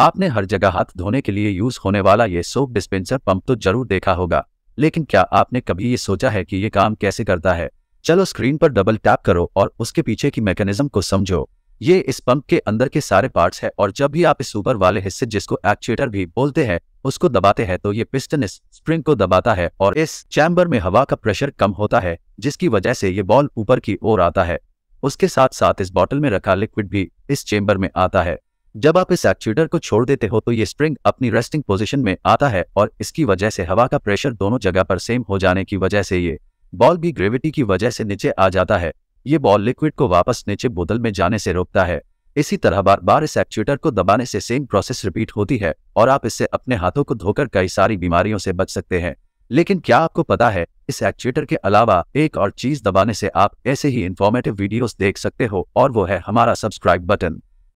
आपने हर जगह हाथ धोने के लिए यूज होने वाला ये सोप डिस्पेंसर पंप तो जरूर देखा होगा लेकिन क्या आपने कभी ये सोचा है कि ये काम कैसे करता है चलो स्क्रीन पर डबल टैप करो और उसके पीछे की मैकेनिज्म को समझो ये इस पंप के अंदर के सारे पार्ट्स है और जब भी आप इस ऊपर वाले हिस्से जिसको एक्चुएटर भी बोलते हैं उसको दबाते हैं तो ये पिस्टन इस स्प्रिंग को दबाता है और इस चैम्बर में हवा का प्रेशर कम होता है जिसकी वजह से ये बॉल ऊपर की ओर आता है उसके साथ साथ इस बॉटल में रखा लिक्विड भी इस चैम्बर में आता है जब आप इस एक्चुएटर को छोड़ देते हो तो ये स्प्रिंग अपनी रेस्टिंग पोजीशन में आता है और इसकी वजह से हवा का प्रेशर दोनों जगह पर सेम हो जाने की वजह से ये बॉल भी ग्रेविटी की वजह से नीचे आ जाता है ये बॉल लिक्विड को वापस नीचे बोतल में जाने से रोकता है इसी तरह बार बार इस एक्चुएटर को दबाने से सेम प्रोसेस रिपीट होती है और आप इससे अपने हाथों को धोकर कई सारी बीमारियों से बच सकते हैं लेकिन क्या आपको पता है इस एक्चुएटर के अलावा एक और चीज दबाने से आप ऐसे ही इन्फॉर्मेटिव वीडियोस देख सकते हो और वो है हमारा सब्सक्राइब बटन